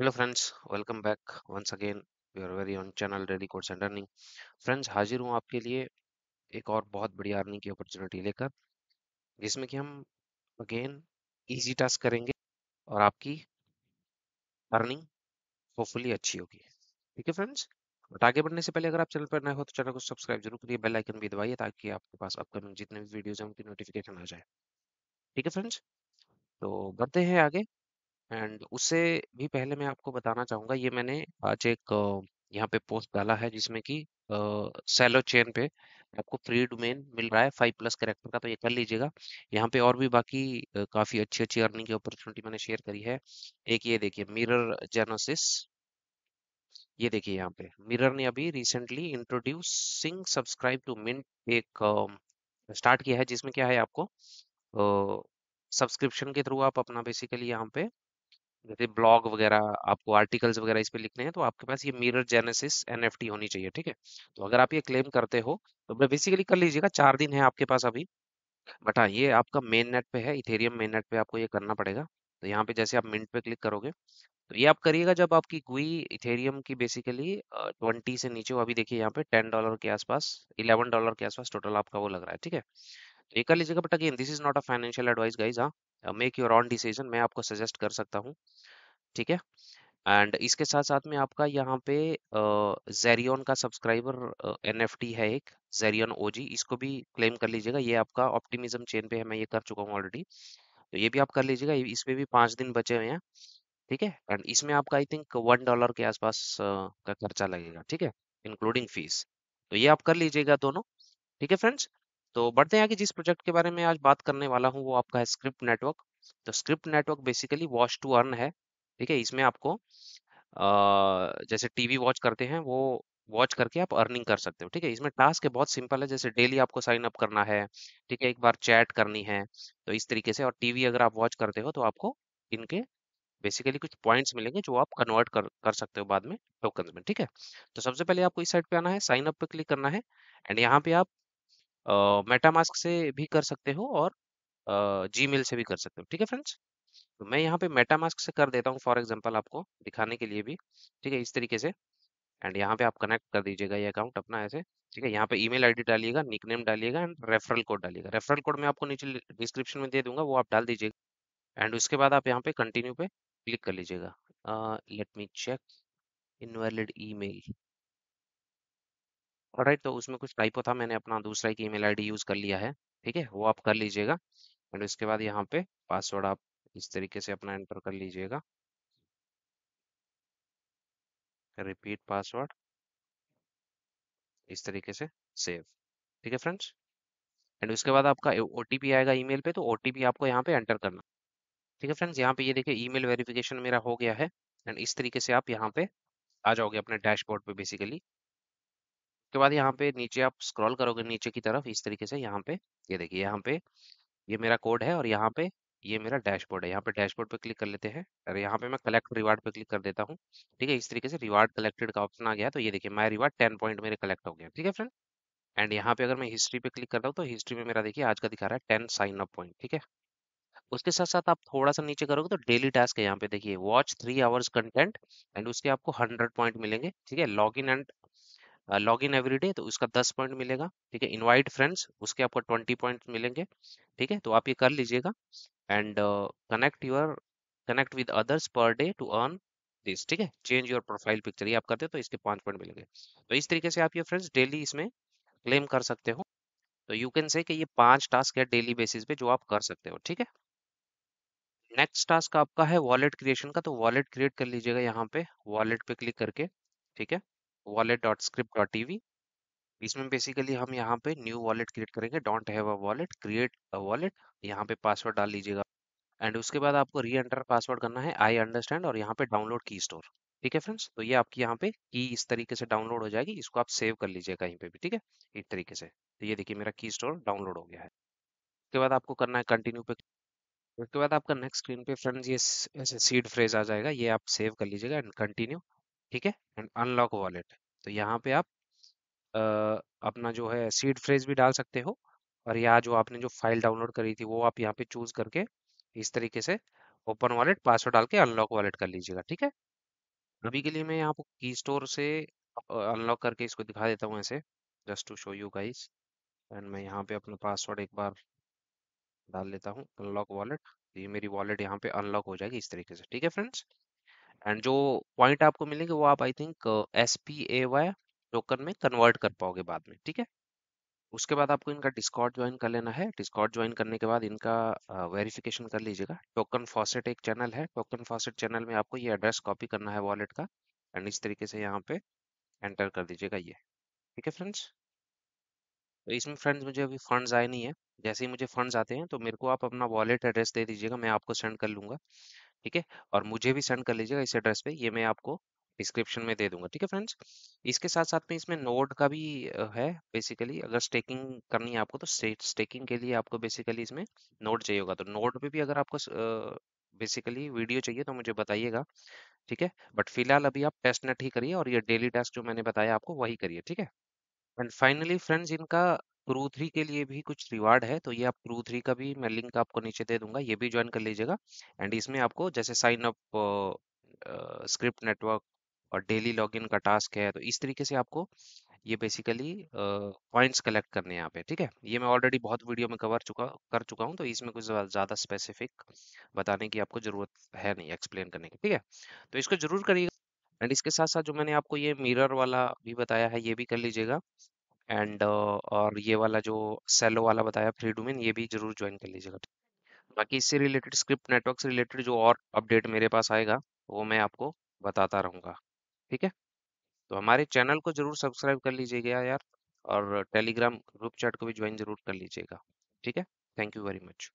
Hello friends welcome back once again We are very on channel Daily Course and Earning. हाजिर हूँ आपके लिए एक और बहुत बड़ी अर्निंग की अपॉर्चुनिटी लेकर जिसमें कि हम अगेन इजी टास्क करेंगे और आपकी अर्निंग होपफुली अच्छी होगी ठीक है फ्रेंड्स बट आगे बढ़ने से पहले अगर आप चैनल पर नए हो तो चैनल को सब्सक्राइब जरूर करिए बेल आइकन भी दबाइए ताकि आपके पास अपकमिंग जितने भी वीडियोज हैं उनकी नोटिफिकेशन आ जाए ठीक है फ्रेंड्स तो बढ़ते हैं आगे एंड उससे भी पहले मैं आपको बताना चाहूंगा ये मैंने आज एक यहाँ पे पोस्ट डाला है जिसमें कि सेलो चेन पे आपको फ्री डोमेन मिल रहा है फाइव प्लस करेक्टर का तो ये कर लीजिएगा यहाँ पे और भी बाकी काफ़ी अच्छी अच्छी अर्निंग की अपॉर्चुनिटी मैंने शेयर करी है एक ये देखिए मिरर जेनोसिस ये देखिए यहाँ पे मिरर ने अभी recently introducing subscribe to mint एक स्टार्ट किया है जिसमें क्या है आपको सब्सक्रिप्शन के थ्रू आप अपना बेसिकली यहाँ पे जैसे ब्लॉग वगैरह आपको आर्टिकल्स वगैरह इस पे लिखने हैं तो आपके पास ये मिरर जेनेसिस एनएफटी होनी चाहिए ठीक है तो अगर आप ये क्लेम करते हो तो बेसिकली कर लीजिएगा चार दिन है आपके पास अभी बट हाँ ये आपका मेन नेट पे है इथेरियम मेन नेट पे आपको ये करना पड़ेगा तो यहाँ पे जैसे आप मिनट पे क्लिक करोगे तो ये आप करिएगा जब आपकी गुई इथेरियम की बेसिकली ट्वेंटी से नीचे अभी देखिए यहाँ पे टेन डॉलर के आसपास इलेवन डॉलर के आसपास टोटल आपका वो लग रहा है ठीक है तो ये कर लीजिएगा but again this is not a financial advice guys हाँ मेक योर ऑन डिसीजन मैं आपको सजेस्ट कर सकता हूँ ठीक है एंड इसके साथ साथ में आपका यहाँ पे जेरियन uh, का सब्सक्राइबर एन uh, है एक जेरियन ओ इसको भी क्लेम कर लीजिएगा ये आपका ऑप्टिमिज्म चेन पे है मैं ये कर चुका हूँ ऑलरेडी तो ये भी आप कर लीजिएगा इसमें भी पाँच दिन बचे हुए हैं ठीक है एंड इसमें आपका आई थिंक वन डॉलर के आसपास uh, का खर्चा लगेगा ठीक है इंक्लूडिंग फीस तो ये आप कर लीजिएगा दोनों ठीक है फ्रेंड्स तो बढ़ते हैं कि जिस प्रोजेक्ट के बारे में आज बात करने वाला हूँ वो आपका है स्क्रिप्ट नेटवर्क तो script network basically watch to earn है ठीक है इसमें आपको आ, जैसे टीवी वॉच करते हैं वो वॉच करके आप अर्निंग कर सकते हो ठीक है इसमें टास्क बहुत सिंपल है जैसे डेली आपको साइन अप करना है ठीक है एक बार चैट करनी है तो इस तरीके से और टीवी अगर आप वॉच करते हो तो आपको इनके बेसिकली कुछ पॉइंट्स मिलेंगे जो आप कन्वर्ट कर कर सकते हो बाद में टोकन में ठीक है तो सबसे पहले आपको इस साइड पे आना है साइन अप पे क्लिक करना है एंड यहाँ पे आप मेटामास्क से भी कर सकते हो और जी से भी कर सकते हो ठीक है फ्रेंड्स तो मैं यहाँ पे मेटामास्क से कर देता हूँ फॉर एग्जाम्पल आपको दिखाने के लिए भी ठीक है इस तरीके से एंड यहाँ पे आप कनेक्ट कर दीजिएगा ये अकाउंट अपना ऐसे ठीक है यहाँ पे ईमेल आईडी डालिएगा नेम डालिएगा एंड रेफरल कोड डालिएगा रेफरल कोड मैं आपको नीचे डिस्क्रिप्शन में दे दूंगा वो आप डाल दीजिएगा एंड उसके बाद आप यहाँ पे कंटिन्यू पे क्लिक कर लीजिएगा let me check invalid email और राइट तो उसमें कुछ टाइपो था मैंने अपना दूसरा एक ई मेल यूज कर लिया है ठीक है वो आप कर लीजिएगा एंड उसके बाद यहाँ पे पासवर्ड आप इस तरीके से अपना एंटर कर लीजिएगा रिपीट पासवर्ड इस तरीके से सेव ठीक है फ्रेंड्स एंड उसके बाद आपका ओ आएगा ईमेल पे तो ओ आपको यहाँ पे एंटर करना ठीक है फ्रेंड्स यहाँ पे ये यह देखिए ईमेल वेरिफिकेशन मेरा हो गया है एंड इस तरीके से आप यहाँ पे आ जाओगे अपने डैशबोर्ड पे बेसिकली उसके बाद यहाँ पे नीचे आप स्क्रॉल करोगे नीचे की तरफ इस तरीके से यहाँ पे ये देखिए यहाँ पे ये मेरा कोड है और यहाँ पे ये मेरा डैशबोर्ड है यहाँ पे डैशबोर्ड पे क्लिक कर लेते हैं और यहाँ पे मैं कलेक्ट रिवार्ड पे क्लिक कर देता हूँ ठीक है इस तरीके से रिवार्ड कलेक्टेड का ऑप्शन आ गया तो ये देखिए माई रिवार्ड टेन पॉइंट मेरे कलेक्ट हो गया ठीक है फ्रेंड एंड यहाँ पे अगर मैं हिस्ट्री पे क्लिक करता हूँ तो हिस्ट्री में मेरा देखिए आज का दिखा रहा है टेन साइन अप पॉइंट ठीक है उसके साथ साथ आप थोड़ा सा नीचे करोगे तो डेली टास्क है यहाँ पे देखिए watch three hours content and उसके आपको हंड्रेड पॉइंट मिलेंगे ठीक है log in and log in every day तो उसका दस पॉइंट मिलेगा ठीक है इनवाइट फ्रेंड्स उसके आपको ट्वेंटी पॉइंट मिलेंगे ठीक है तो आप ये कर लीजिएगा and connect your connect with others per day to earn this ठीक है चेंज योर प्रोफाइल पिक्चर ये आप करते हो तो इसके पाँच पॉइंट मिलेंगे तो इस तरीके से आप ये फ्रेंड्स डेली इसमें क्लेम कर सकते हो तो यू कैन से कि ये पांच टास्क है डेली बेसिस पे जो आप कर सकते हो ठीक है नेक्स्ट टास्क आपका है वॉलेट क्रिएशन का तो वॉलेट क्रिएट कर लीजिएगा यहाँ पे वॉलेट पे क्लिक करके ठीक है wallet.script.tv इसमें बेसिकली हम यहाँ पे न्यू वॉलेट क्रिएट करेंगे don't have a wallet create a wallet यहाँ पे पासवर्ड डाल लीजिएगा एंड उसके बाद आपको री एंटर पासवर्ड करना है आई अंडरस्टैंड और यहाँ पे डाउनलोड की स्टोर ठीक है फ्रेंड्स तो ये आपकी यहाँ पे की इस तरीके से डाउनलोड हो जाएगी इसको आप सेव कर लीजिए कहीं पे भी ठीक है इस तरीके से तो ये देखिए मेरा की स्टोर डाउनलोड हो गया है उसके बाद आपको करना है कंटिन्यू पे उसके बाद आपका नेक्स्ट स्क्रीन पे फ्रेंड्स ये सीड फ्रेज आ जाएगा ये आप सेव कर लीजिएगा एंड कंटिन्यू ठीक है एंड अनलॉक वॉलेट तो यहाँ पे आप आ, अपना जो है सीड फ्रेज भी डाल सकते हो और यहाँ जो आपने जो फाइल डाउनलोड करी थी वो आप यहाँ पे चूज करके इस तरीके से ओपन वॉलेट पासवर्ड डाल के अनलॉक वॉलेट कर लीजिएगा ठीक है हाँ। अभी के लिए मैं यहाँ की स्टोर से अनलॉक करके इसको दिखा देता हूँ ऐसे just to show you guys and मैं यहाँ पे अपना पासवर्ड एक बार डाल लेता हूँ अनलॉक वॉलेट तो ये मेरी वॉलेट यहाँ पे अनलॉक हो जाएगी इस तरीके से ठीक है फ्रेंड्स एंड जो पॉइंट आपको मिलेंगे वो आप I think S P A Y token में कन्वर्ट कर पाओगे बाद में ठीक है उसके बाद आपको इनका डिस्कॉर्ड ज्वाइन कर लेना है डिस्कॉर्ड ज्वाइन करने के बाद इनका वेरिफिकेशन कर लीजिएगा टोकन फॉसेट एक चैनल है टोकन फॉसेट चैनल में आपको ये एड्रेस कॉपी करना है वॉलेट का एंड इस तरीके से यहाँ पे एंटर कर दीजिएगा ये ठीक है फ्रेंड्स तो इसमें फ्रेंड्स मुझे अभी फंड्स आए नहीं है जैसे ही मुझे फंड्स आते हैं तो मेरे को आप अपना वॉलेट एड्रेस दे दीजिएगा मैं आपको सेंड कर लूँगा ठीक है और मुझे भी सेंड कर लीजिएगा इस एड्रेस पे ये मैं आपको डिस्क्रिप्शन में दे दूंगा ठीक है फ्रेंड्स इसके साथ साथ में इसमें नोड का भी है बेसिकली अगर स्टेकिंग करनी है आपको तो स्टेकिंग के लिए आपको बेसिकली इसमें नोड चाहिए होगा तो नोड पे भी अगर आपको बेसिकली वीडियो चाहिए तो मुझे बताइएगा ठीक है बट फिलहाल अभी आप टेस्ट नेट ही करिए और ये डेली टेस्ट जो मैंने बताया आपको वही करिए ठीक है एंड फाइनली फ्रेंड्स इनका क्रू थ्री के लिए भी कुछ रिवार्ड है तो ये आप क्रू थ्री का भी मैं लिंक आपको नीचे दे दूंगा ये भी ज्वाइन कर लीजिएगा एंड इसमें आपको जैसे साइन अप स्क्रिप्ट नेटवर्क और डेली लॉगिन का टास्क है तो इस तरीके से आपको ये बेसिकली पॉइंट्स कलेक्ट करने यहाँ पे ठीक है ये मैं ऑलरेडी बहुत वीडियो में कवर चुका कर चुका हूँ तो इसमें कुछ ज़्यादा स्पेसिफिक बताने की आपको ज़रूरत है नहीं एक्सप्लेन करने की ठीक है तो इसको जरूर करिएगा एंड इसके साथ साथ जो मैंने आपको ये मिरर वाला भी बताया है ये भी कर लीजिएगा एंड और ये वाला जो सेलो वाला बताया फ्री डोमेन ये भी जरूर ज्वाइन कर लीजिएगा तो। बाकी इससे रिलेटेड स्क्रिप्ट नेटवर्क से रिलेटेड जो और अपडेट मेरे पास आएगा वो मैं आपको बताता रहूँगा ठीक है तो हमारे चैनल को जरूर सब्सक्राइब कर लीजिएगा यार और टेलीग्राम ग्रुप चैट को भी ज्वाइन जरूर कर लीजिएगा ठीक है थैंक यू वेरी मच